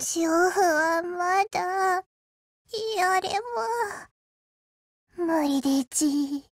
勝負はまだやれば無理でち